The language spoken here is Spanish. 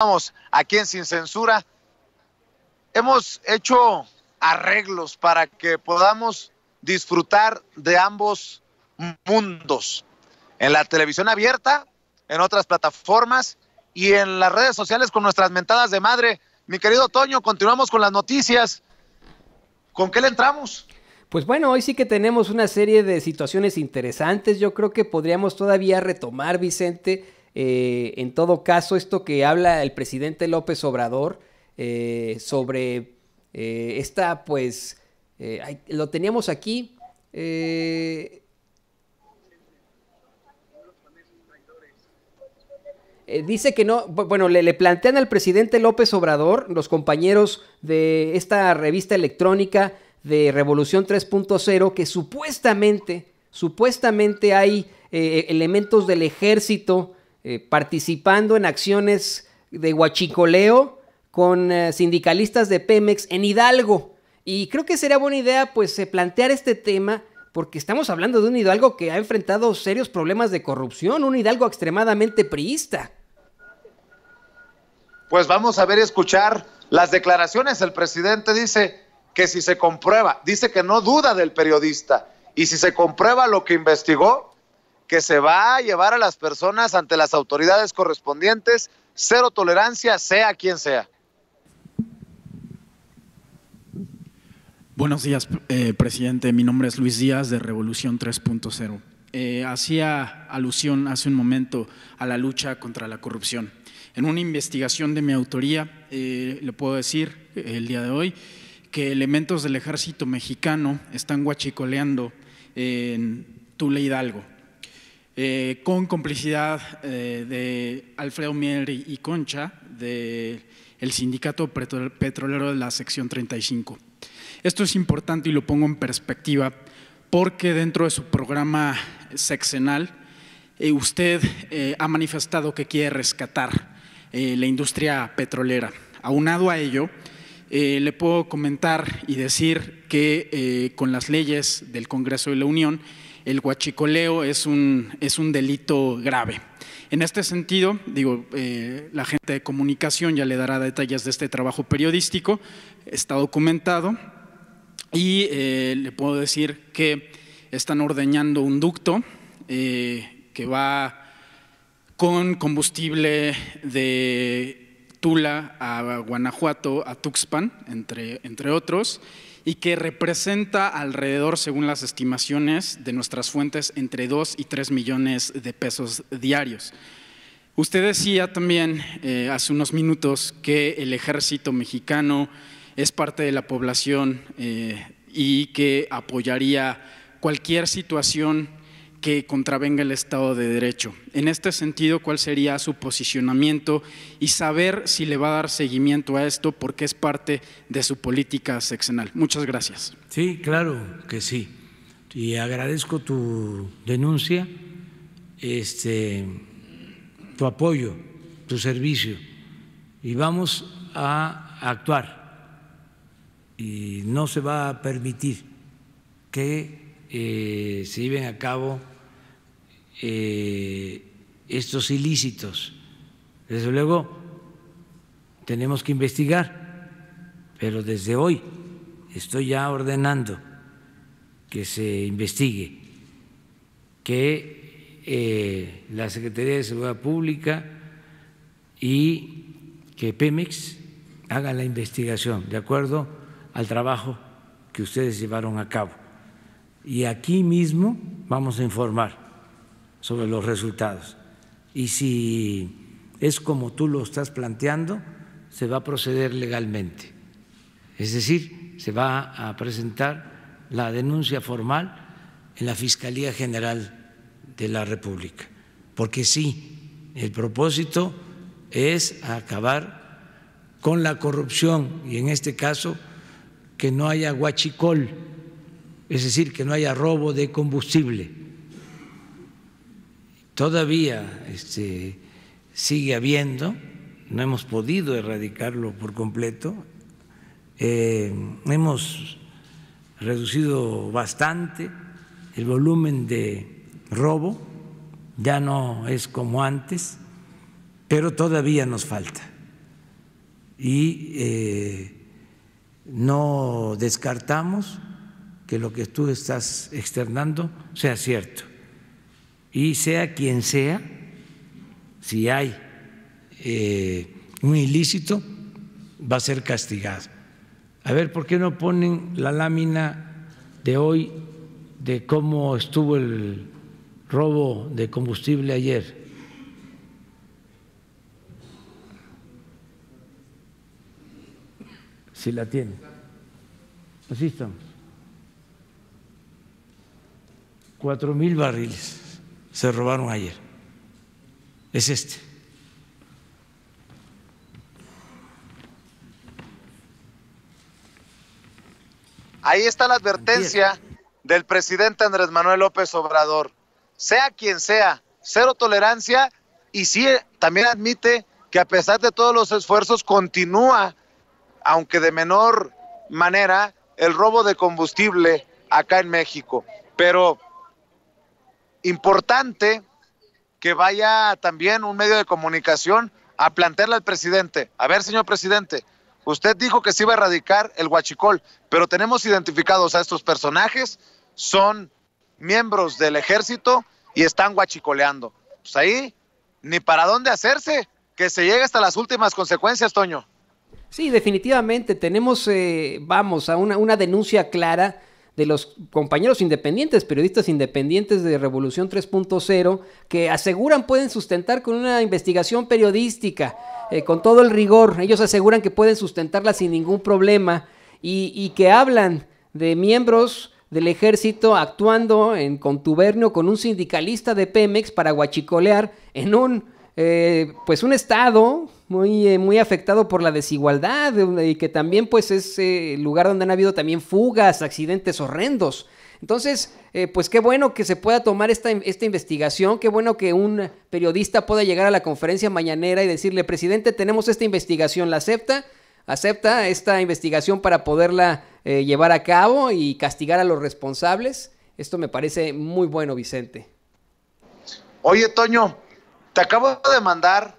Estamos aquí en Sin Censura. Hemos hecho arreglos para que podamos disfrutar de ambos mundos, en la televisión abierta, en otras plataformas y en las redes sociales con nuestras mentadas de madre. Mi querido Toño, continuamos con las noticias. ¿Con qué le entramos? Pues bueno, hoy sí que tenemos una serie de situaciones interesantes. Yo creo que podríamos todavía retomar, Vicente, eh, en todo caso, esto que habla el presidente López Obrador eh, sobre eh, esta, pues, lo teníamos aquí. dice que no, bueno, le, le, plantean al presidente López Obrador, los compañeros de esta revista electrónica de Revolución 3.0, que supuestamente, supuestamente hay elementos del ejército eh, participando en acciones de huachicoleo con eh, sindicalistas de Pemex en Hidalgo. Y creo que sería buena idea pues eh, plantear este tema porque estamos hablando de un Hidalgo que ha enfrentado serios problemas de corrupción, un Hidalgo extremadamente priista. Pues vamos a ver y escuchar las declaraciones. El presidente dice que si se comprueba, dice que no duda del periodista, y si se comprueba lo que investigó, que se va a llevar a las personas ante las autoridades correspondientes. Cero tolerancia, sea quien sea. Buenos días, eh, presidente. Mi nombre es Luis Díaz de Revolución 3.0. Eh, hacía alusión hace un momento a la lucha contra la corrupción. En una investigación de mi autoría, eh, le puedo decir el día de hoy que elementos del ejército mexicano están guachicoleando en Tule Hidalgo. Eh, con complicidad eh, de Alfredo Mier y Concha del Sindicato Petrolero de la Sección 35. Esto es importante y lo pongo en perspectiva porque dentro de su programa sexenal eh, usted ha manifestado que quiere rescatar la industria petrolera. Aunado a ello, eh, le puedo comentar y decir que eh, con las leyes del Congreso de la Unión, el huachicoleo es un, es un delito grave. En este sentido, digo, eh, la gente de comunicación ya le dará detalles de este trabajo periodístico, está documentado y le puedo decir que están ordeñando un ducto que va con combustible de Tula a Guanajuato, a Tuxpan, entre, entre otros, y que representa alrededor, según las estimaciones de nuestras fuentes, entre 2 y 3 millones de pesos diarios. Usted decía también eh, hace unos minutos que el ejército mexicano es parte de la población eh, y que apoyaría cualquier situación que contravenga el Estado de Derecho. En este sentido, ¿cuál sería su posicionamiento y saber si le va a dar seguimiento a esto porque es parte de su política seccional? Muchas gracias. Sí, claro que sí. Y agradezco tu denuncia, este, tu apoyo, tu servicio. Y vamos a actuar. Y no se va a permitir que eh, se lleven a cabo eh, estos ilícitos. Desde luego, tenemos que investigar, pero desde hoy estoy ya ordenando que se investigue, que eh, la Secretaría de Seguridad Pública y que Pemex hagan la investigación de acuerdo al trabajo que ustedes llevaron a cabo y aquí mismo vamos a informar sobre los resultados. Y si es como tú lo estás planteando, se va a proceder legalmente. Es decir, se va a presentar la denuncia formal en la Fiscalía General de la República. Porque sí, el propósito es acabar con la corrupción y en este caso que no haya Guachicol es decir, que no haya robo de combustible. Todavía este, sigue habiendo, no hemos podido erradicarlo por completo, eh, hemos reducido bastante el volumen de robo, ya no es como antes, pero todavía nos falta. Y eh, no descartamos que lo que tú estás externando sea cierto. Y sea quien sea, si hay eh, un ilícito, va a ser castigado. A ver, ¿por qué no ponen la lámina de hoy de cómo estuvo el robo de combustible ayer? Si la tienen. Así estamos. cuatro mil barriles se robaron ayer. Es este. Ahí está la advertencia del presidente Andrés Manuel López Obrador. Sea quien sea, cero tolerancia y sí, también admite que a pesar de todos los esfuerzos continúa, aunque de menor manera, el robo de combustible acá en México. Pero importante que vaya también un medio de comunicación a plantearle al presidente, a ver, señor presidente, usted dijo que se iba a erradicar el huachicol, pero tenemos identificados a estos personajes, son miembros del ejército y están huachicoleando. Pues ahí, ni para dónde hacerse, que se llegue hasta las últimas consecuencias, Toño. Sí, definitivamente, tenemos, eh, vamos, a una, una denuncia clara de los compañeros independientes, periodistas independientes de Revolución 3.0, que aseguran pueden sustentar con una investigación periodística, eh, con todo el rigor. Ellos aseguran que pueden sustentarla sin ningún problema y, y que hablan de miembros del ejército actuando en contubernio con un sindicalista de Pemex para guachicolear en un eh, pues un estado muy, eh, muy afectado por la desigualdad eh, y que también pues es el lugar donde han habido también fugas, accidentes horrendos. Entonces, pues qué bueno que se pueda tomar esta, investigación, qué bueno que un periodista pueda llegar a la conferencia mañanera y decirle, presidente, tenemos esta investigación, ¿la acepta? ¿Acepta esta investigación para poderla llevar a cabo y castigar a los responsables? Esto me parece muy bueno, Vicente. Oye, Toño, te acabo de mandar